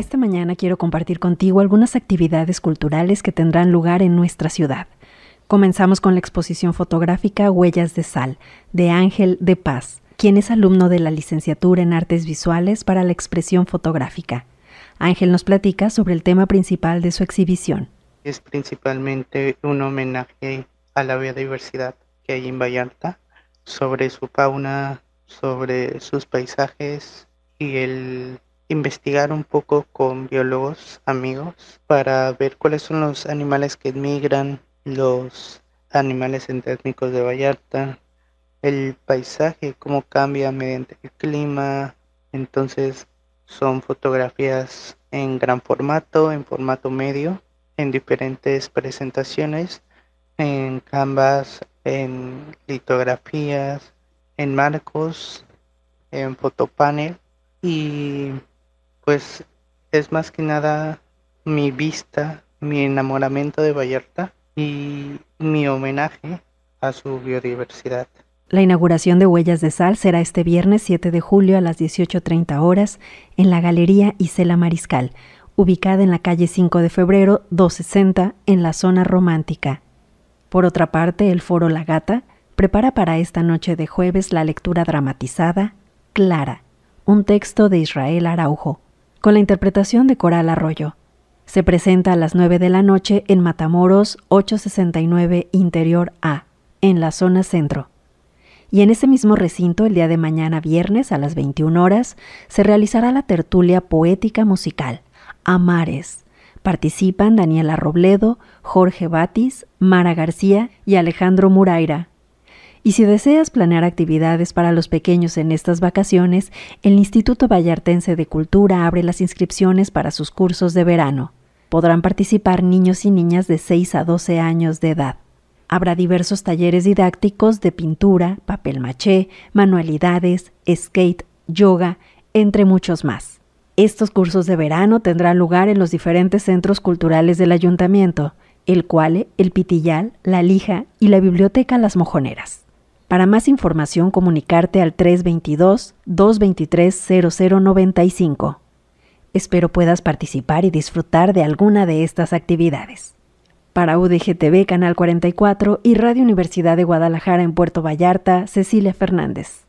Esta mañana quiero compartir contigo algunas actividades culturales que tendrán lugar en nuestra ciudad. Comenzamos con la exposición fotográfica Huellas de Sal, de Ángel de Paz, quien es alumno de la licenciatura en Artes Visuales para la Expresión Fotográfica. Ángel nos platica sobre el tema principal de su exhibición. Es principalmente un homenaje a la biodiversidad que hay en Vallarta, sobre su fauna, sobre sus paisajes y el investigar un poco con biólogos amigos para ver cuáles son los animales que migran, los animales endémicos de Vallarta, el paisaje, cómo cambia mediante el clima. Entonces son fotografías en gran formato, en formato medio, en diferentes presentaciones, en canvas, en litografías, en marcos, en fotopanel y pues es más que nada mi vista, mi enamoramiento de Vallarta y mi homenaje a su biodiversidad. La inauguración de Huellas de Sal será este viernes 7 de julio a las 18.30 horas en la Galería Isela Mariscal, ubicada en la calle 5 de febrero 260 en la zona romántica. Por otra parte, el Foro La Gata prepara para esta noche de jueves la lectura dramatizada Clara, un texto de Israel Araujo con la interpretación de Coral Arroyo. Se presenta a las 9 de la noche en Matamoros 869 Interior A, en la zona centro. Y en ese mismo recinto, el día de mañana viernes a las 21 horas, se realizará la tertulia poética musical, Amares. Participan Daniela Robledo, Jorge Batis, Mara García y Alejandro Muraira, y si deseas planear actividades para los pequeños en estas vacaciones, el Instituto Vallartense de Cultura abre las inscripciones para sus cursos de verano. Podrán participar niños y niñas de 6 a 12 años de edad. Habrá diversos talleres didácticos de pintura, papel maché, manualidades, skate, yoga, entre muchos más. Estos cursos de verano tendrán lugar en los diferentes centros culturales del ayuntamiento, el Cuale, el Pitillal, la Lija y la Biblioteca Las Mojoneras. Para más información, comunicarte al 322-223-0095. Espero puedas participar y disfrutar de alguna de estas actividades. Para UDGTV Canal 44 y Radio Universidad de Guadalajara en Puerto Vallarta, Cecilia Fernández.